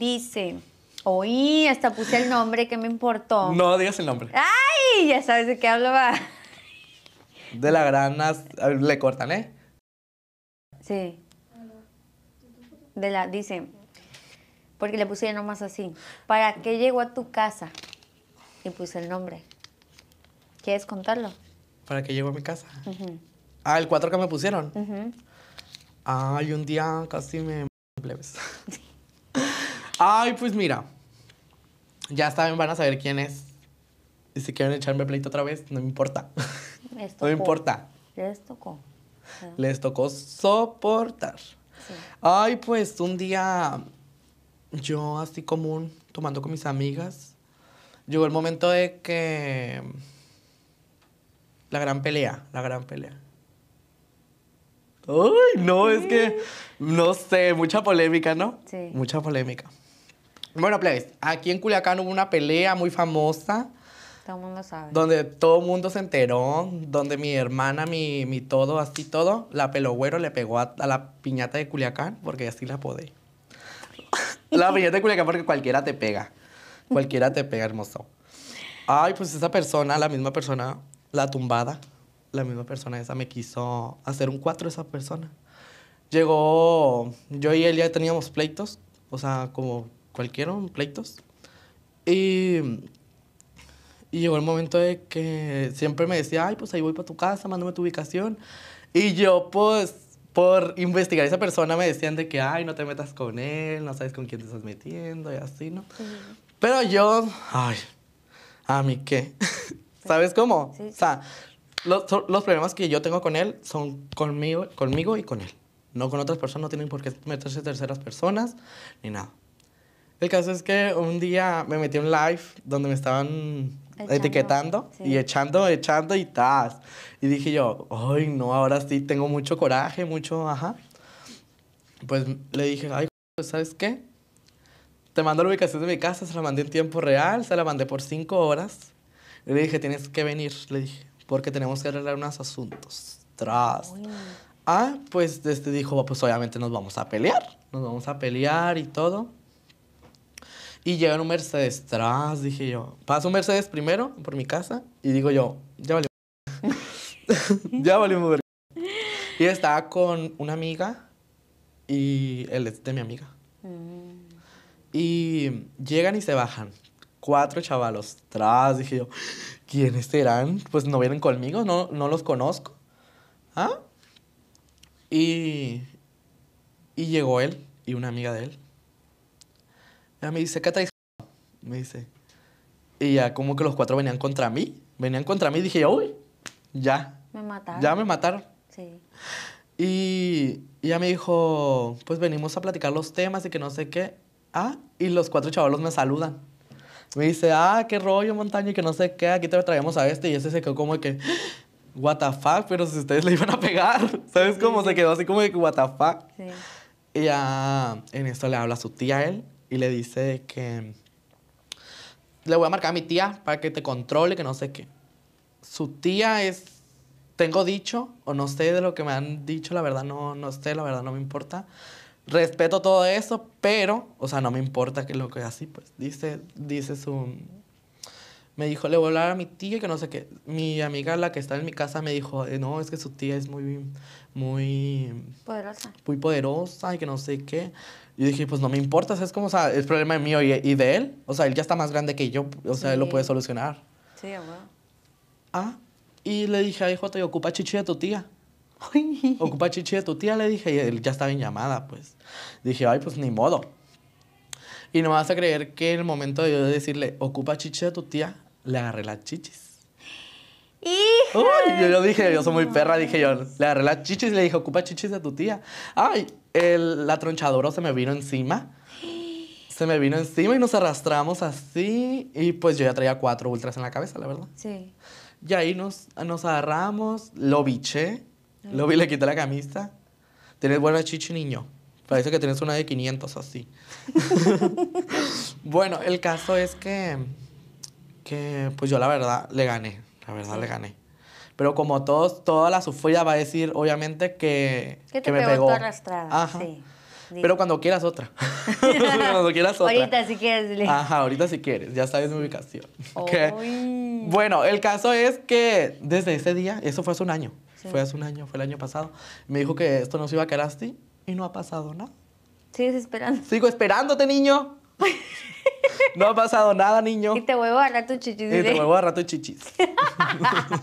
dice, oí, hasta puse el nombre, ¿qué me importó? No digas el nombre. ¡Ay! Ya sabes de qué hablaba. De la grana, Le cortan, ¿eh? Sí. De la, dice, porque le puse nomás así. ¿Para qué llegó a tu casa? Y puse el nombre. ¿Quieres contarlo? ¿Para qué llegó a mi casa? Ah, el cuatro que me pusieron. Uh Ay, un día casi me plebes. Ay, pues mira. Ya saben, van a saber quién es. Y si quieren echarme pleito otra vez, no me importa. No me importa. Les tocó. Les tocó soportar. Ay, pues un día yo así común, tomando con mis amigas, llegó el momento de que... La gran pelea, la gran pelea. Ay, no, es que, no sé, mucha polémica, ¿no? Sí. Mucha polémica. Bueno, plebes, aquí en Culiacán hubo una pelea muy famosa. Todo el mundo sabe. Donde todo el mundo se enteró, donde mi hermana, mi, todo, así todo, la pelogüero le pegó a, a, la piñata de Culiacán porque así la podé. la piñata de Culiacán porque cualquiera te pega. Cualquiera te pega, hermoso. Ay, pues esa persona, la misma persona, la tumbada, la misma persona esa me quiso hacer un cuatro esa persona. Llegó, yo y él ya teníamos pleitos, o sea, como cualquiera, pleitos. Y, y llegó el momento de que siempre me decía, ay, pues ahí voy para tu casa, mándame tu ubicación. Y yo, pues, por investigar a esa persona me decían de que, ay, no te metas con él, no sabes con quién te estás metiendo y así, ¿no? Pero yo, ay, a mí qué. ¿Sabes cómo? O sea, los, los, problemas que yo tengo con él son conmigo, conmigo y con él. No con otras personas, no tienen por qué meterse terceras personas ni nada. El caso es que un día me metí en un live donde me estaban etiquetando y echando, echando y tas. Y dije yo, ay, no, ahora sí tengo mucho coraje, mucho, ajá. Pues le dije, ay, pues, ¿sabes qué? Te mando la ubicación de mi casa, se la mandé en tiempo real, se la mandé por cinco horas. le dije, tienes que venir, le dije, porque tenemos que arreglar unos asuntos. Tras. Ah, pues este dijo, pues obviamente nos vamos a pelear, nos vamos a pelear y todo. Y llegan un Mercedes tras, dije yo. Paso un Mercedes primero por mi casa y digo yo, ya valió. ya valió Y estaba con una amiga y él es de mi amiga. Mm. Y llegan y se bajan. Cuatro chavalos tras, dije yo, ¿quiénes serán? Pues no vienen conmigo, no, no los conozco. ¿Ah? y llegó él y una amiga de él ya me dice, ¿qué traes? Me dice. Y ya como que los cuatro venían contra mí. Venían contra mí y dije, uy, ya. Me mataron. Ya me mataron. Sí. Y, ya ella me dijo, pues venimos a platicar los temas y que no sé qué. Ah, y los cuatro chavalos me saludan. Me dice, ah, qué rollo, montaña, y que no sé qué, aquí te traemos a este. Y ese se quedó como que, what the fuck, pero si ustedes le iban a pegar, ¿sabes cómo? Se quedó así como de, que, what the fuck. Sí. Y ya en esto le habla su tía a él y le dice que le voy a marcar a mi tía para que te controle, que no sé qué. Su tía es, tengo dicho, o no sé de lo que me han dicho, la verdad no, no sé, la verdad no me importa. Respeto todo eso, pero, o sea, no me importa que lo que así, pues, dice, dice su, me dijo, le voy a hablar a mi tía que no sé qué. Mi amiga, la que está en mi casa, me dijo, eh, no, es que su tía es muy, muy... Poderosa. Muy poderosa y que no sé qué. Y dije, pues no me importa, es como, o sea, es problema mío y, de él. O sea, él ya está más grande que yo, o sea, él lo puede solucionar. Sí, abuelo. Ah, y le dije, ay, Jota, ocupa chichi de tu tía. ocupa chichi de tu tía, le dije, y él ya estaba en llamada, pues. Dije, ay, pues ni modo. Y no vas a creer que el momento de yo decirle, ocupa chichi de tu tía, le agarré las chichis. y yo, dije, yo soy muy perra, dije yo. Le agarré las chichis y le dije, ocupa chichis de tu tía. Ay, el, la se me vino encima. Se me vino encima y nos arrastramos así. Y pues yo ya traía cuatro ultras en la cabeza, la verdad. Sí. Y ahí nos, nos agarramos, lo biché, lo vi, le quité la camisa. Tienes buena chichi, niño. Parece que tienes una de 500 así. bueno, el caso es que que pues yo la verdad le gané, la verdad le gané. Pero como todos, toda la sufrida va a decir obviamente que, que, me pegó. arrastrada. Ajá. Sí. Pero cuando quieras otra. cuando quieras otra. Ahorita si quieres. Ajá, ahorita si quieres. Ya sabes mi ubicación. Okay. Bueno, el caso es que desde ese día, eso fue hace un año. Fue hace un año, fue el año pasado. Me dijo que esto no se iba a quedar así y no ha pasado nada. ¿Sigues esperando? Sigo esperándote, niño. No ha pasado nada, niño. Y te voy a agarrar tus chichis. Y te voy a agarrar tus chichis.